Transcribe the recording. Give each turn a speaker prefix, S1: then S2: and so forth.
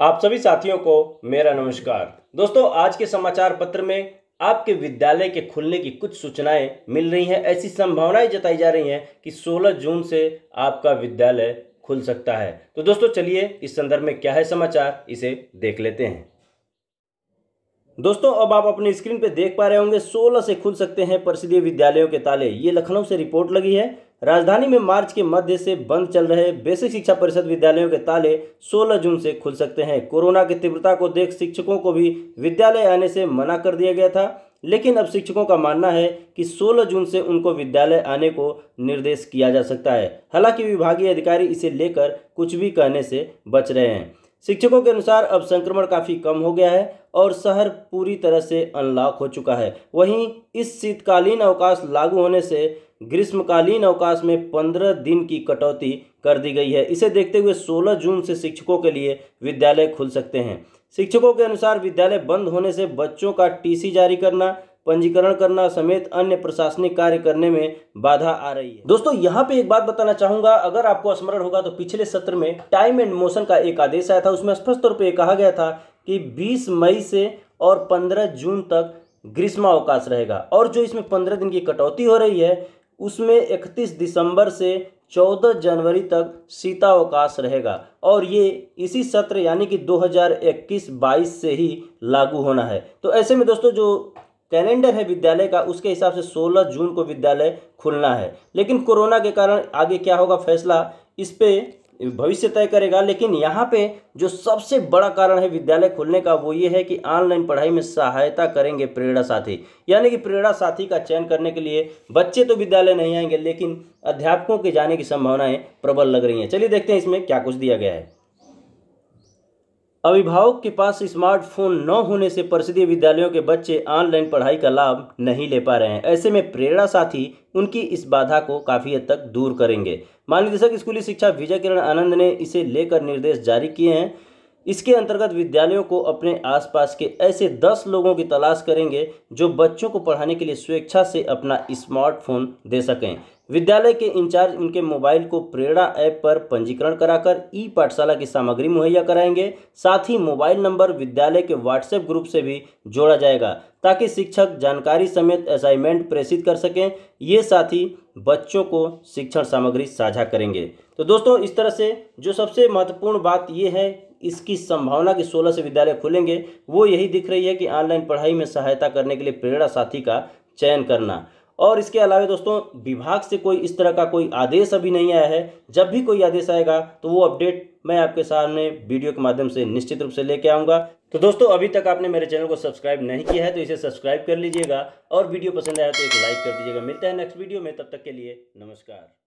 S1: आप सभी साथियों को मेरा नमस्कार दोस्तों आज के समाचार पत्र में आपके विद्यालय के खुलने की कुछ सूचनाएं मिल रही हैं ऐसी संभावनाएं जताई जा रही हैं कि 16 जून से आपका विद्यालय खुल सकता है तो दोस्तों चलिए इस संदर्भ में क्या है समाचार इसे देख लेते हैं दोस्तों अब आप अपनी स्क्रीन पर देख पा रहे होंगे 16 से खुल सकते हैं परिषदीय विद्यालयों के ताले ये लखनऊ से रिपोर्ट लगी है राजधानी में मार्च के मध्य से बंद चल रहे बेसिक शिक्षा परिषद विद्यालयों के ताले 16 जून से खुल सकते हैं कोरोना की तीव्रता को देख शिक्षकों को भी विद्यालय आने से मना कर दिया गया था लेकिन अब शिक्षकों का मानना है कि 16 जून से उनको विद्यालय आने को निर्देश किया जा सकता है हालांकि विभागीय अधिकारी इसे लेकर कुछ भी कहने से बच रहे हैं शिक्षकों के अनुसार अब संक्रमण काफ़ी कम हो गया है और शहर पूरी तरह से अनलॉक हो चुका है वहीं इस शीतकालीन अवकाश लागू होने से ग्रीष्मकालीन अवकाश में पंद्रह दिन की कटौती कर दी गई है इसे देखते हुए सोलह जून से शिक्षकों के लिए विद्यालय खुल सकते हैं शिक्षकों के अनुसार विद्यालय बंद होने से बच्चों का टीसी जारी करना पंजीकरण करना समेत अन्य प्रशासनिक कार्य करने में बाधा आ रही है दोस्तों यहाँ पे एक बात बताना चाहूंगा अगर आपको स्मरण होगा तो पिछले सत्र में टाइम एंड मोशन का एक आदेश आया था उसमें स्पष्ट तौर पर कहा गया था कि बीस मई से और पंद्रह जून तक ग्रीष्मावकाश रहेगा और जो इसमें पंद्रह दिन की कटौती हो रही है उसमें इकतीस दिसंबर से 14 जनवरी तक सीतावकाश रहेगा और ये इसी सत्र यानी कि 2021-22 से ही लागू होना है तो ऐसे में दोस्तों जो कैलेंडर है विद्यालय का उसके हिसाब से 16 जून को विद्यालय खुलना है लेकिन कोरोना के कारण आगे क्या होगा फैसला इस पर भविष्य तय करेगा लेकिन यहाँ पे जो सबसे बड़ा कारण है विद्यालय खुलने का वो ये है कि ऑनलाइन पढ़ाई में सहायता करेंगे प्रेरणा साथी यानी कि प्रेरणा साथी का चयन करने के लिए बच्चे तो विद्यालय नहीं आएंगे लेकिन अध्यापकों के जाने की संभावनाएं प्रबल लग रही हैं चलिए देखते हैं इसमें क्या कुछ दिया गया है अभिभावक के पास स्मार्टफोन न होने से परिषदीय विद्यालयों के बच्चे ऑनलाइन पढ़ाई का लाभ नहीं ले पा रहे हैं ऐसे में प्रेरणा साथी उनकी इस बाधा को काफ़ी हद तक दूर करेंगे महानिदेशक स्कूली शिक्षा विजय किरण आनंद ने इसे लेकर निर्देश जारी किए हैं इसके अंतर्गत विद्यालयों को अपने आसपास के ऐसे दस लोगों की तलाश करेंगे जो बच्चों को पढ़ाने के लिए स्वेच्छा से अपना स्मार्टफोन दे सकें विद्यालय के इंचार्ज उनके मोबाइल को प्रेरणा ऐप पर पंजीकरण कराकर ई पाठशाला की सामग्री मुहैया कराएंगे साथ ही मोबाइल नंबर विद्यालय के व्हाट्सएप ग्रुप से भी जोड़ा जाएगा ताकि शिक्षक जानकारी समेत असाइनमेंट प्रेषित कर सकें ये साथी बच्चों को शिक्षण सामग्री साझा करेंगे तो दोस्तों इस तरह से जो सबसे महत्वपूर्ण बात ये है इसकी संभावना कि 16 से विद्यालय खुलेंगे वो यही दिख रही है कि ऑनलाइन पढ़ाई में सहायता करने के लिए प्रेरणा साथी का चयन करना और इसके अलावा दोस्तों विभाग से कोई इस तरह का कोई आदेश अभी नहीं आया है जब भी कोई आदेश आएगा तो वो अपडेट मैं आपके सामने वीडियो के माध्यम से निश्चित रूप से लेके आऊँगा तो दोस्तों अभी तक आपने मेरे चैनल को सब्सक्राइब नहीं किया है तो इसे सब्सक्राइब कर लीजिएगा और वीडियो पसंद आया तो एक लाइक कर दीजिएगा मिलता है नेक्स्ट वीडियो में तब तक के लिए नमस्कार